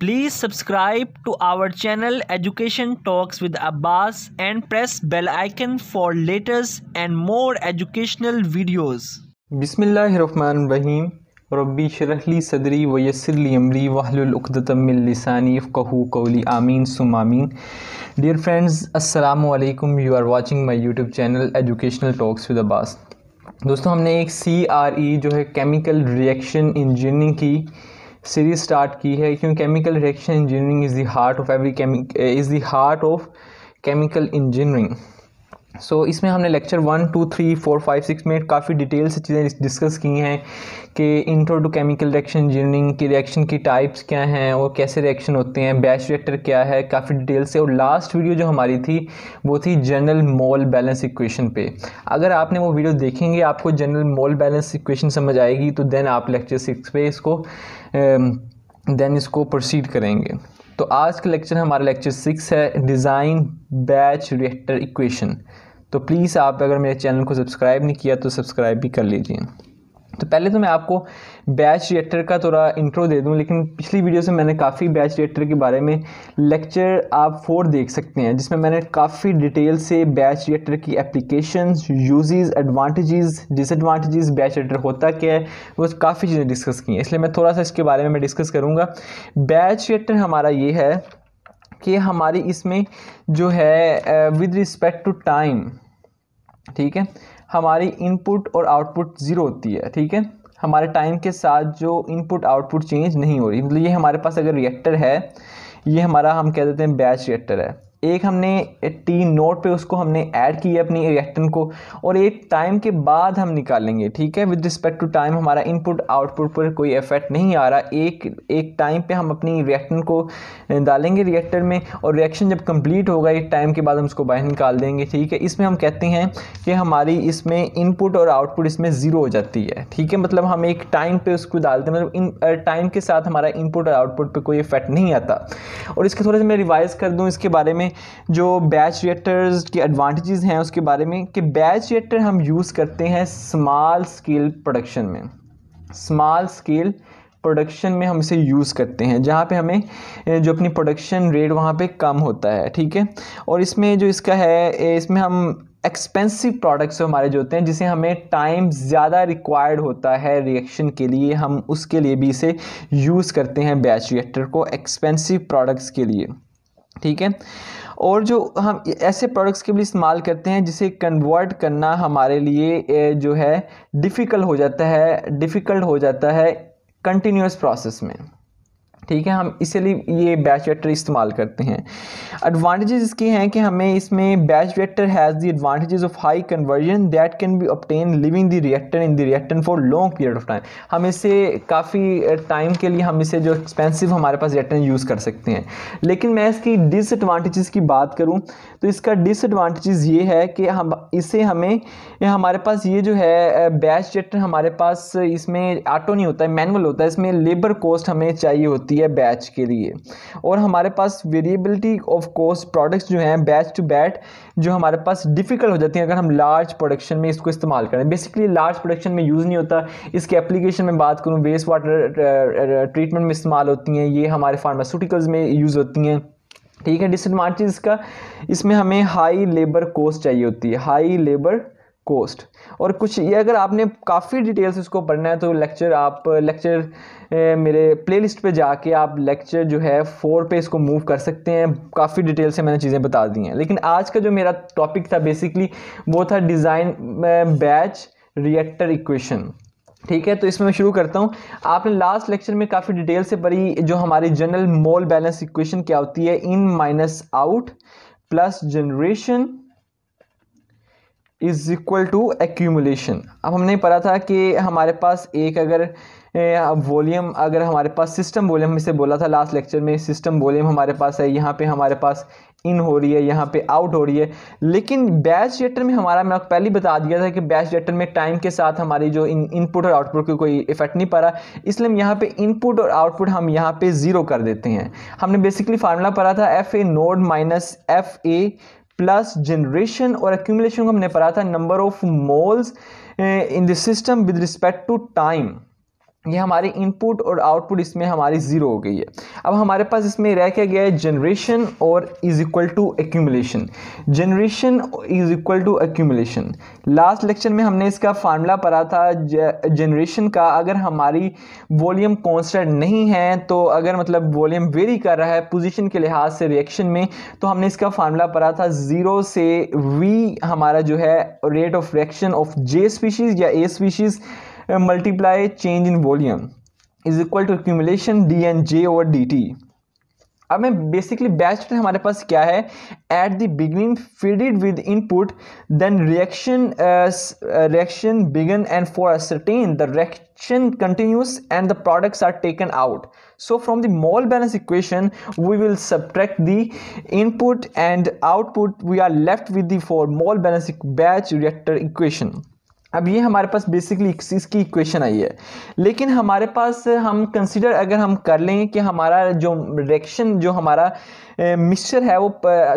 please subscribe to our channel education talks with Abbas and press bell icon for latest and more educational videos बिस्मिल्लाहमान रहीम रबी शरहली सदरी वयसरली अमरी वाहतमिलसानीफ़ कौली आमीन सुमामीन डियर फ्रेंड्स अस्सलाम वालेकुम you are watching my YouTube channel educational talks with Abbas दोस्तों हमने एक सी e, जो है केमिकल रिएक्शन इंजीनियरिंग की सीरीज स्टार्ट की है क्योंकि chemical reaction engineering is the heart of every is the heart of chemical engineering so so, इसमें हमने lecture one two three four five six में काफ़ी डिटेल से चीज़ें डिस्कस की हैं कि intro to chemical reaction engineering की रिएक्शन की टाइप्स क्या हैं और कैसे रिएक्शन होते हैं बैच रिएक्टर क्या है काफ़ी डिटेल से और लास्ट वीडियो जो हमारी थी वो थी जनरल मोल बैलेंस इक्वेशन पे अगर आपने वो वीडियो देखेंगे आपको जनरल मोल बैलेंस इक्वेशन समझ आएगी तो देन आप लेक्चर सिक्स पे इसको देन इसको प्रोसीड करेंगे तो आज का लेक्चर हमारा लेक्चर सिक्स है डिज़ाइन बैच रिएक्टर इक्वेशन तो प्लीज़ आप अगर मेरे चैनल को सब्सक्राइब नहीं किया तो सब्सक्राइब भी कर लीजिए तो पहले तो मैं आपको बैच रिएक्टर का थोड़ा इंट्रो दे दूं लेकिन पिछली वीडियो से मैंने काफ़ी बैच रिएक्टर के बारे में लेक्चर आप फोर देख सकते हैं जिसमें मैंने काफ़ी डिटेल से बैच रिएक्टर की application uses advantages disadvantages batch reactor होता क्या है वो काफ़ी चीज़ें डिस्कस की हैं इसलिए मैं थोड़ा सा इसके बारे में मैं डिस्कस करूँगा बैच रिएक्टर हमारा ये है कि हमारी इसमें जो है विद रिस्पेक्ट टू टाइम ठीक है हमारी इनपुट और आउटपुट ज़ीरो होती है ठीक है हमारे टाइम के साथ जो इनपुट आउटपुट चेंज नहीं हो रही मतलब ये हमारे पास अगर रिएक्टर है ये हमारा हम कह देते हैं बैच रिएक्टर है एक हमने टी नोट पे उसको हमने ऐड किया अपनी रिएक्टेंट को और एक टाइम के बाद हम निकालेंगे ठीक है विद रिस्पेक्ट टू टाइम हमारा इनपुट आउटपुट पर कोई इफेक्ट नहीं आ रहा एक एक टाइम पे हम अपनी रिएक्टेंट को डालेंगे रिएक्टर में और रिएक्शन जब कंप्लीट होगा एक टाइम के बाद हम उसको बाहर निकाल देंगे ठीक है इसमें हम कहते हैं कि हमारी इसमें इनपुट और आउटपुट इसमें ज़ीरो हो जाती है ठीक है मतलब हम एक टाइम पर उसको डालते हैं मतलब इन टाइम के साथ हमारा इनपुट और आउटपुट पर कोई इफेक्ट नहीं आता और इसके थोड़ा सा मैं रिवाइज़ कर दूँ इसके बारे में जो बैच रिएक्टर्स के एडवांटेजेस हैं उसके बारे में कि बैच रिएक्टर हम यूज़ करते हैं स्मॉल स्केल प्रोडक्शन में स्मॉल स्केल प्रोडक्शन में हम इसे यूज़ करते हैं जहाँ पे हमें जो अपनी प्रोडक्शन रेट वहाँ पे कम होता है ठीक है और इसमें जो इसका है इसमें हम एक्सपेंसिव प्रोडक्ट्स हमारे जो होते हैं जिसे हमें टाइम ज़्यादा रिक्वायर्ड होता है रिएक्शन के लिए हम उसके लिए भी इसे यूज़ करते हैं बैच रिएक्टर को एक्सपेंसिव प्रोडक्ट्स के लिए ठीक है और जो हम ऐसे प्रोडक्ट्स के लिए इस्तेमाल करते हैं जिसे कन्वर्ट करना हमारे लिए जो है डिफ़िकल्ट हो जाता है डिफ़िकल्ट हो जाता है कंटिन्यूस प्रोसेस में ठीक है हम इसलिए ये बैच वेक्टर इस्तेमाल करते हैं एडवांटेजेस इसके हैं कि हमें इसमें batch vector has the advantages of high conversion that can be obtain leaving the reactor in the reactor for long period of time हम इसे काफ़ी टाइम के लिए हम इसे जो एक्सपेंसिव हमारे पास रिएक्टर यूज़ कर सकते हैं लेकिन मैं इसकी डिसएडवांटेजेस की बात करूँ तो इसका डिसएडवांटेजेस ये है कि हम इसे हमें हमारे पास ये जो है बैच वेक्टर हमारे पास इसमें ऑटो नहीं होता है मैनुअल होता है इसमें लेबर कॉस्ट हमें चाहिए होती है होती है बैच के लिए और हमारे पास वेरिएबिलिटी ऑफ कोर्स प्रोडक्ट्स जो हैं बैच टू बैच जो हमारे पास डिफ़िकल्ट हो जाती हैं अगर हम लार्ज प्रोडक्शन में इसको इस्तेमाल करें बेसिकली लार्ज प्रोडक्शन में यूज़ नहीं होता इसके एप्लीकेशन में बात करूँ वेस्ट वाटर ट्रीटमेंट में इस्तेमाल होती हैं ये हमारे फार्मास्यूटिकल्स में यूज़ होती हैं ठीक है डिसएडवांटेज इसका इसमें हमें हाई लेबर कोस्ट चाहिए होती है हाई लेबर कोस्ट और कुछ ये अगर आपने काफ़ी डिटेल्स इसको पढ़ना है तो लेक्चर आप लेक्चर मेरे प्लेलिस्ट पे जाके आप लेक्चर जो है फोर पे इसको मूव कर सकते हैं काफ़ी डिटेल से मैंने चीज़ें बता दी हैं लेकिन आज का जो मेरा टॉपिक था बेसिकली वो था डिज़ाइन बैच रिएक्टर इक्वेशन ठीक है तो इसमें मैं शुरू करता हूँ आपने लास्ट लेक्चर में काफ़ी डिटेल से पढ़ी जो हमारी जनरल मोल बैलेंस इक्वेशन क्या होती है in minus out plus generation is equal to accumulation अब हमने पढ़ा था कि हमारे पास एक अगर वॉल्यूम अगर हमारे पास सिस्टम वॉल्यूम इसे बोला था लास्ट लेक्चर में सिस्टम वॉल्यूम हमारे पास है यहाँ पे हमारे पास इन हो रही है यहाँ पे आउट हो रही है लेकिन बैच रिएक्टर में हमारा मैं पहले बता दिया था कि बैच रिएक्टर में टाइम के साथ हमारी जो इन इनपुट और आउटपुट की कोई इफेक्ट नहीं पड़ा इसलिए हम यहाँ पे इनपुट और आउटपुट हम यहाँ पे ज़ीरो कर देते हैं हमने बेसिकली फार्मूला पढ़ा था F A naught minus F A plus generation और एक्यूमुलेशन को हमने पढ़ा था number of moles in the system with respect to time ये हमारी इनपुट और आउटपुट इसमें हमारी ज़ीरो हो गई है अब हमारे पास इसमें रह क्या गया है जनरेशन और is equal to accumulation generation is equal to accumulation last lecture में हमने इसका फार्मूला पढ़ा था जनरेशन का अगर हमारी वॉल्यूम कॉन्स्टेंट नहीं है तो अगर मतलब वॉल्यूम वेरी कर रहा है पोजिशन के लिहाज से रिएक्शन में तो हमने इसका फार्मूला पढ़ा था ज़ीरो से वी हमारा जो है rate of reaction of J species या A species multiply change in volume is equal to accumulation D N J over D T अब मैं बेसिकली बैच में हमारे पास क्या है at the beginning feed with input then reaction reaction began and for certain the reaction continues and the products are taken out so from the mole balance equation we will subtract the input and output we are left with the for mole balance batch reactor equation अब ये हमारे पास basically इसकी equation आई है लेकिन हमारे पास हम consider अगर हम कर लें कि हमारा जो रिएक्शन जो हमारा मिक्सचर है वो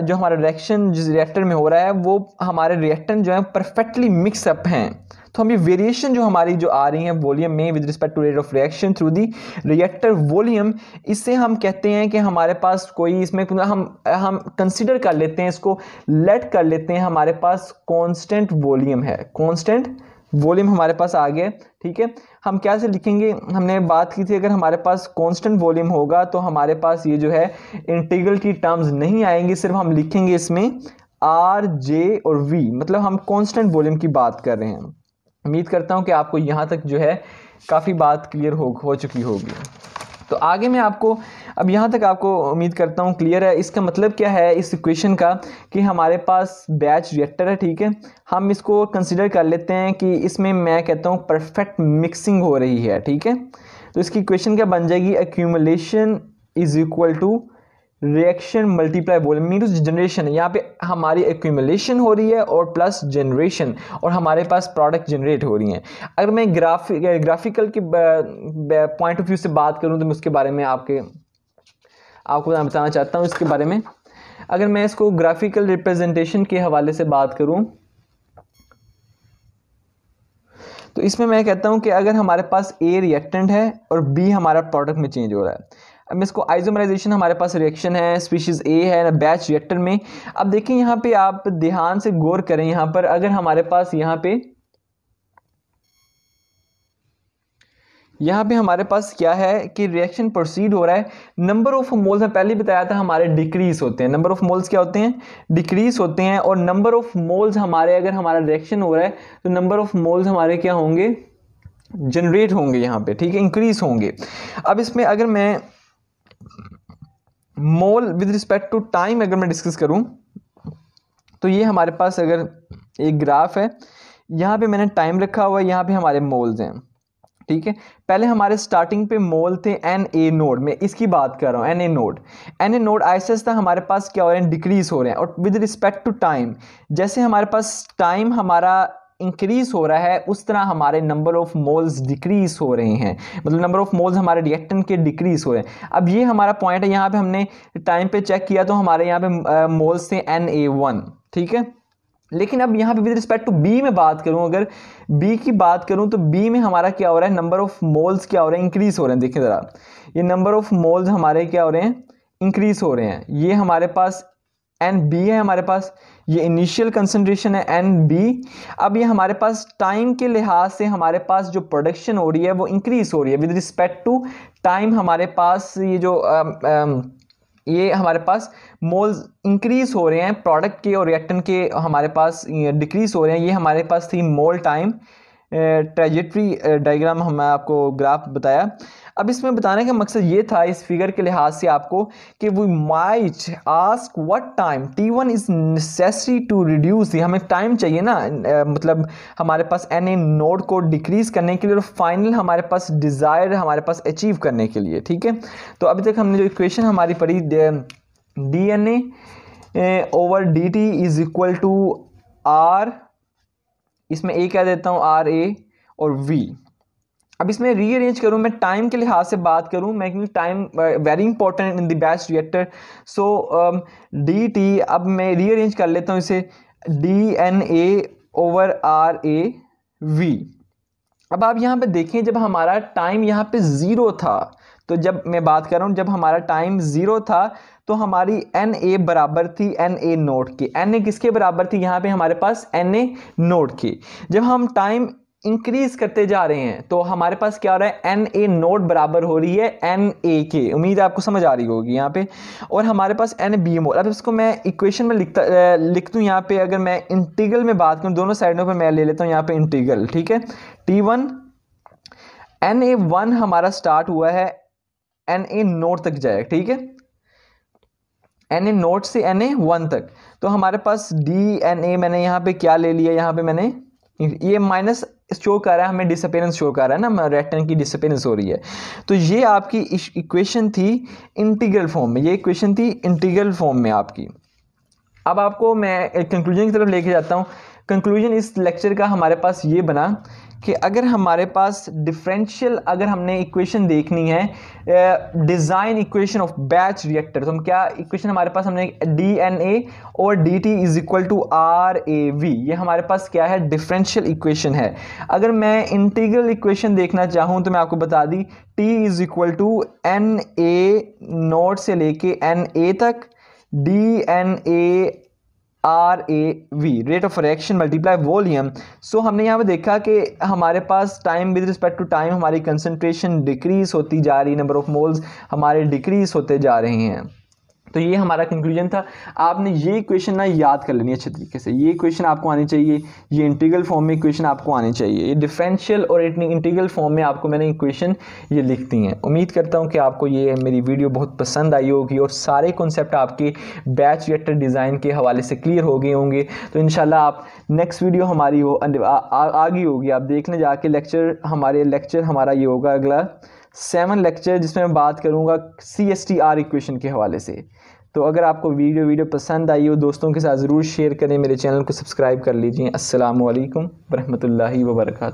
जो हमारा रिएक्शन जिस रिएक्टर में हो रहा है वो हमारे रिएक्टन जो है परफेक्टली मिक्सअप हैं तो हम ये वेरिएशन जो हमारी जो आ रही है वॉल्यूम में with respect to rate of reaction through the reactor volume इससे हम कहते हैं कि हमारे पास कोई इसमें हम हम कंसिडर कर लेते हैं इसको लेट कर लेते हैं हमारे पास कॉन्स्टेंट वॉल्यूम है कांस्टेंट वॉल्यूम हमारे पास आ गया ठीक है हम क्या से लिखेंगे हमने बात की थी अगर हमारे पास कांस्टेंट वॉल्यूम होगा तो हमारे पास ये जो है इंटीग्रल की टर्म्स नहीं आएंगे सिर्फ हम लिखेंगे इसमें आर जे और वी मतलब हम कांस्टेंट वॉल्यूम की बात कर रहे हैं उम्मीद करता हूँ कि आपको यहाँ तक जो है काफ़ी बात क्लियर हो, हो चुकी होगी तो आगे मैं आपको अब यहाँ तक आपको उम्मीद करता हूँ क्लियर है इसका मतलब क्या है इस इक्वेशन का कि हमारे पास बैच रिएक्टर है ठीक है हम इसको कंसिडर कर लेते हैं कि इसमें मैं कहता हूँ परफेक्ट मिक्सिंग हो रही है ठीक है तो इसकी इक्वेशन क्या बन जाएगी accumulation is equal to reaction multiply बोले मीन टू जनरेशन यहाँ पे हमारी एक्यूमलेशन हो रही है और प्लस जनरेशन और हमारे पास प्रोडक्ट जनरेट हो रही हैं अगर मैं ग्राफिक ग्राफिकल के पॉइंट ऑफ व्यू से बात करूँ तो मैं उसके बारे में आपके आपको बताना चाहता हूँ इसके बारे में अगर मैं इसको ग्राफिकल रिप्रेजेंटेशन के हवाले से बात करूँ तो इसमें मैं कहता हूँ कि अगर हमारे पास ए रिएक्टेंट है और बी हमारा प्रोडक्ट में चेंज हो रहा है अब इसको आइजोमराइजेशन हमारे पास रिएक्शन है स्पीशीज़ ए है बैच रिएक्टर में अब देखिए यहाँ पे आप ध्यान से गौर करें यहाँ पर अगर हमारे पास यहाँ पे यहाँ पे हमारे पास क्या है कि रिएक्शन प्रोसीड हो रहा है नंबर ऑफ मोल्स मैं पहले बताया था हमारे डिक्रीज होते हैं नंबर ऑफ मोल्स क्या होते हैं डिक्रीज होते हैं और नंबर ऑफ मोल्स हमारे अगर हमारा रिएक्शन हो रहा है तो नंबर ऑफ मोल्स हमारे क्या होंगे जनरेट होंगे यहाँ पे ठीक है इंक्रीज होंगे अब इसमें अगर मैं mole with respect to time अगर मैं डिस्कस करूँ तो ये हमारे पास अगर एक ग्राफ है यहाँ पे मैंने टाइम रखा हुआ है यहाँ पे हमारे मोल्स हैं ठीक है पहले हमारे स्टार्टिंग पे मोल थे एन ए नोड में इसकी बात कर रहा हूँ N A naught N A naught आहिस्ता आहिस्ता हमारे पास क्या हो रहे हैं डिक्रीज़ हो रहे हैं और विद रिस्पेक्ट टू टाइम जैसे हमारे पास टाइम हमारा इंक्रीज़ हो रहा है उस तरह हमारे नंबर ऑफ़ मोल्स डिक्रीज़ हो रहे हैं मतलब नंबर ऑफ़ मोल्स हमारे रिएक्टन के डिक्रीज़ हो रहे हैं अब ये हमारा पॉइंट है यहाँ पे हमने टाइम पे चेक किया तो हमारे यहाँ पे मोल्स थे एन ए वन ठीक है लेकिन अब यहाँ पे विद रिस्पेक्ट टू बी में बात करूँ अगर बी की बात करूँ तो बी में हमारा क्या हो रहा है नंबर ऑफ़ मोल्स क्या हो रहे हैं इंक्रीज़ हो रहे हैं देखिए ज़रा ये नंबर ऑफ़ मोल्स हमारे क्या हो रहे हैं इंक्रीज़ हो रहे हैं ये हमारे पास एन बी है हमारे पास ये इनिशियल कंसनट्रेशन है एन बी अब ये हमारे पास टाइम के लिहाज से हमारे पास जो प्रोडक्शन हो रही है वो इंक्रीज़ हो रही है विद रिस्पेक्ट टू टाइम हमारे पास ये जो आ, आ, ये हमारे पास मोल्स इंक्रीज़ हो रहे हैं प्रोडक्ट के और रिएक्टन के हमारे पास डिक्रीज़ हो रहे हैं ये हमारे पास थी मोल टाइम ट्रेजेट्री डायग्राम हम आपको ग्राफ बताया अब इसमें बताने का मकसद ये था इस फिगर के लिहाज से आपको कि we might ask what time T one is necessary to reduce the हमें टाइम चाहिए ना मतलब हमारे पास एन ए नोड को डिक्रीज़ करने के लिए और फाइनल हमारे पास डिज़ायर हमारे पास अचीव करने के लिए ठीक है तो अभी तक हमने जो इक्वेशन हमारी पढ़ी D N A over D T is equal to R इसमें ए क्या देता हूँ आर ए और वी अब इसमें रीअरेंज करूँ मैं टाइम के लिहाज से बात करूँ मैं क्योंकि time very important in the best reactor so D T अब मैं रीअरेंज कर लेता हूँ इसे D N A over R A V अब आप यहाँ पे देखें जब हमारा टाइम यहाँ पे ज़ीरो था तो जब मैं बात कर रहा हूँ जब हमारा टाइम ज़ीरो था तो हमारी एन ए बराबर थी एन ए नोट की एन ए किसके बराबर थी यहाँ पे हमारे पास एन ए नोट की जब हम टाइम इंक्रीज करते जा रहे हैं तो हमारे पास क्या हो रहा है एन ए नोट बराबर हो रही है एन ए के उम्मीद आपको समझ आ रही होगी यहाँ पे और हमारे पास एन बी मोल अब इसको मैं इक्वेशन में लिखता लिख दूँ यहाँ पे अगर मैं इंटीगल में बात करूँ दोनों साइडों पर मैं ले लेता हूँ यहाँ पे इंटीगल ठीक है T one N A one हमारा स्टार्ट हुआ है एन ए नोट तक जाएगा ठीक है एन ए नोट से एन ए वन तक तो हमारे पास डी एन ए मैंने यहाँ पे क्या ले लिया यहाँ पे मैंने ये माइनस शो कर रहा है हमें डिसअपेरेंस शो कर रहा है ना रेटन की डिसअपेरेंस हो रही है तो ये आपकी इक्वेशन थी इंटीग्रल फॉर्म में ये इक्वेशन थी इंटीग्रल फॉर्म में आपकी अब आपको मैं कंक्लूजन की तरफ लेके जाता हूँ कंक्लूजन इस लेक्चर का हमारे पास ये बना कि अगर हमारे पास डिफरेंशियल अगर हमने इक्वेशन देखनी है design equation of batch reactor तो हम क्या इक्वेशन हमारे पास हमने डी एन ए और D T is equal to R A V ये हमारे पास क्या है डिफरेंशियल इक्वेशन है अगर मैं इंटीग्रल इक्वेशन देखना चाहूँ तो मैं आपको बता दी T is equal to N A naught से लेके एन ए तक D N A R A V rate of reaction multiply volume so हमने यहाँ पे देखा कि हमारे पास time with respect to time हमारी कंसनट्रेशन डिक्रीज होती जा रही है नंबर ऑफ मोल्स हमारे डिक्रीज होते जा रहे हैं तो ये हमारा कंक्लूजन था आपने ये क्वेश्चन ना याद कर लेनी अच्छे तरीके से ये क्वेश्चन आपको आने चाहिए ये इंटीग्रल फॉर्म में क्वेश्चन आपको आने चाहिए ये डिफरेंशियल और इंटीग्रल फॉर्म में आपको मैंने क्वेश्चन ये लिख दी हैं उम्मीद करता हूँ कि आपको ये मेरी वीडियो बहुत पसंद आई होगी और सारे कॉन्सेप्ट आपके बैच रिएक्टर डिज़ाइन के हवाले से क्लियर हो गए होंगे तो इन आप नेक्स्ट वीडियो हमारी हो अं- आगे होगी आप देखने जाके लेक्चर हमारे लेक्चर हमारा ये होगा अगला सेवन लेक्चर जिसमें मैं बात करूँगा C S T R equation के हवाले से तो अगर आपको वीडियो वीडियो पसंद आई हो दोस्तों के साथ ज़रूर शेयर करें मेरे चैनल को सब्सक्राइब कर लीजिए असलकम वरहमल वर्का